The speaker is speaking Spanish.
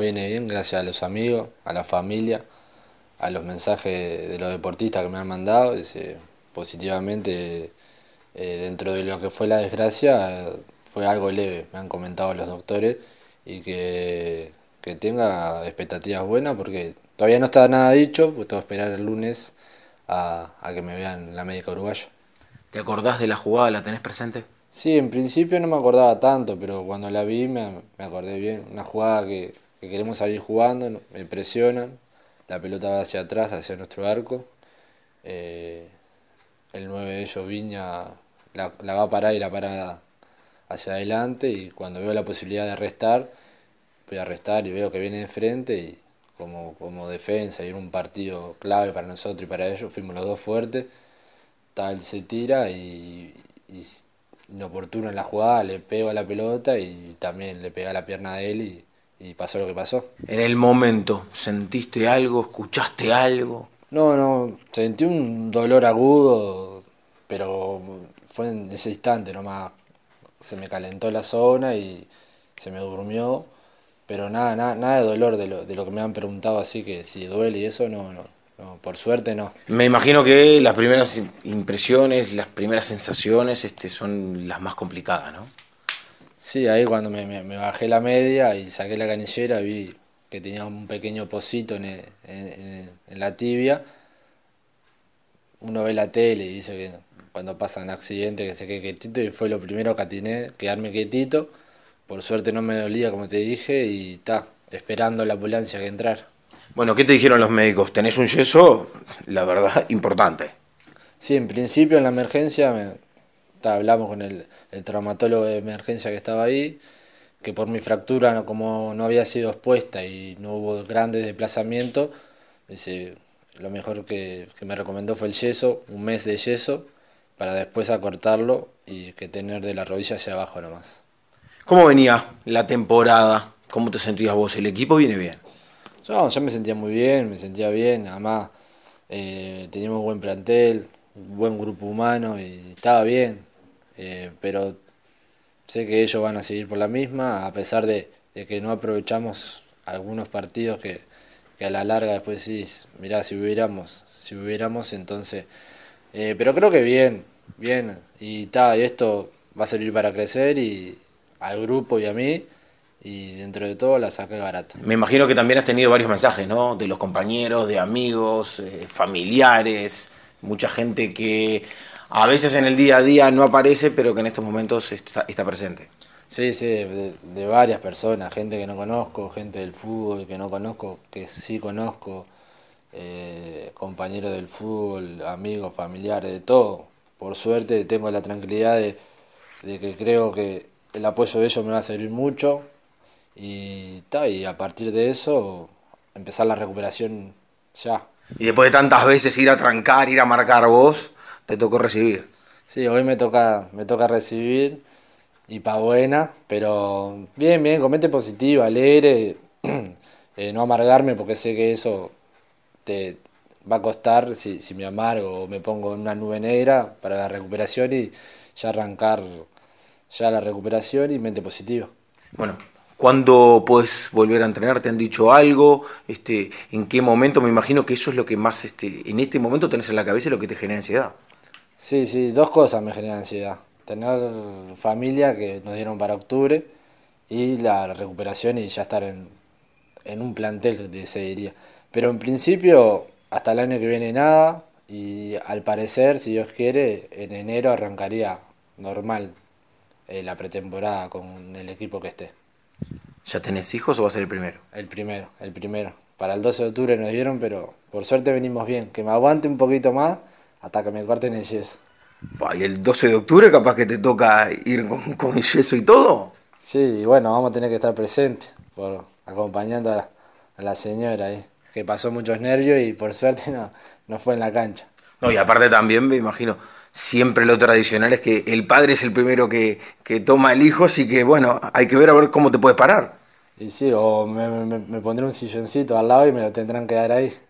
viene bien, gracias a los amigos, a la familia, a los mensajes de los deportistas que me han mandado. positivamente, eh, dentro de lo que fue la desgracia, fue algo leve, me han comentado los doctores, y que, que tenga expectativas buenas, porque todavía no está nada dicho, pues tengo que esperar el lunes a, que me vean la médica uruguaya. ¿Te acordás de la jugada? ¿La tenés presente? Sí, en principio no me acordaba tanto, pero cuando la vi me, me acordé bien. Una jugada que que queremos salir jugando, me presionan, la pelota va hacia atrás, hacia nuestro arco. Eh, el 9 de ellos, Viña, la, va a parar y la para hacia adelante. Y cuando veo la posibilidad de arrestar, voy a arrestar y veo que viene de frente. Y como, como defensa, y era un partido clave para nosotros y para ellos, fuimos los dos fuertes. Tal se tira y, y inoportuno en la jugada, le pego a la pelota y también le pega la pierna de él. y y pasó lo que pasó. En el momento, ¿sentiste algo? ¿Escuchaste algo? No, no, sentí un dolor agudo, pero fue en ese instante nomás. Se me calentó la zona y se me durmió, pero nada, nada, de dolor de lo, que me han preguntado, así que si duele y eso, no, no, por suerte no. Me imagino que las primeras impresiones, las primeras sensaciones este, son las más complicadas, ¿no? Sí, ahí cuando me, me, bajé la media y saqué la canillera vi que tenía un pequeño pocito en, la tibia. Uno ve la tele y dice que cuando pasan accidente que se quede quietito y fue lo primero que atiné, quedarme quietito. Por suerte no me dolía como te dije y está, esperando la ambulancia que entrar. Bueno, ¿qué te dijeron los médicos? ¿Tenés un yeso? La verdad, importante. Sí, en principio en la emergencia me, hablamos con el, traumatólogo de emergencia que estaba ahí, que por mi fractura, como no había sido expuesta y no hubo grandes desplazamientos, lo mejor que, me recomendó fue el yeso, un mes de yeso, para después acortarlo y que tener de la rodilla hacia abajo nomás. ¿Cómo venía la temporada? ¿Cómo te sentías vos? ¿El equipo viene bien? Yo, me sentía muy bien, me sentía bien, además eh, teníamos buen plantel, un buen grupo humano y estaba bien, eh, pero sé que ellos van a seguir por la misma, a pesar de, que no aprovechamos algunos partidos que, a la larga después sí, mirá, si hubiéramos, si hubiéramos, entonces... Eh, pero creo que bien, bien, y, tal y esto va a servir para crecer y al grupo y a mí y dentro de todo la saca barata. Me imagino que también has tenido varios mensajes, ¿no? De los compañeros, de amigos, eh, familiares, mucha gente que a veces en el día a día no aparece, pero que en estos momentos está, está presente. Sí, sí, de, varias personas, gente que no conozco, gente del fútbol que no conozco, que sí conozco, eh, compañeros del fútbol, amigos, familiares, de todo. Por suerte tengo la tranquilidad de, que creo que el apoyo de ellos me va a servir mucho y, y a partir de eso empezar la recuperación ya. Y después de tantas veces ir a trancar, ir a marcar vos, te tocó recibir. Sí, hoy me toca, me toca recibir y para buena, pero bien, bien, con mente positiva, alegre, eh, no amargarme porque sé que eso te va a costar si, me amargo o me pongo en una nube negra para la recuperación y ya arrancar ya la recuperación y mente positiva. Bueno, ¿Cuándo puedes volver a entrenar? ¿Te han dicho algo? Este, ¿En qué momento? Me imagino que eso es lo que más este, en este momento tenés en la cabeza lo que te genera ansiedad. Sí, sí, dos cosas me generan ansiedad. Tener familia que nos dieron para octubre y la recuperación y ya estar en, un plantel, de seguiría. Pero en principio, hasta el año que viene nada y al parecer, si Dios quiere, en enero arrancaría normal eh, la pretemporada con el equipo que esté. ¿Ya tenés hijos o va a ser el primero? El primero, el primero. Para el 12 de octubre nos dieron, pero por suerte venimos bien. Que me aguante un poquito más que me corten el yeso. Y el 12 de octubre capaz que te toca ir con, con yeso y todo. Sí, bueno, vamos a tener que estar presentes, acompañando a la, señora ahí, que pasó muchos nervios y por suerte no, no fue en la cancha. No, y aparte también, me imagino, siempre lo tradicional es que el padre es el primero que, toma el hijo, así que bueno, hay que ver a ver cómo te puedes parar. Y sí, o me, me pondré un silloncito al lado y me lo tendrán que dar ahí.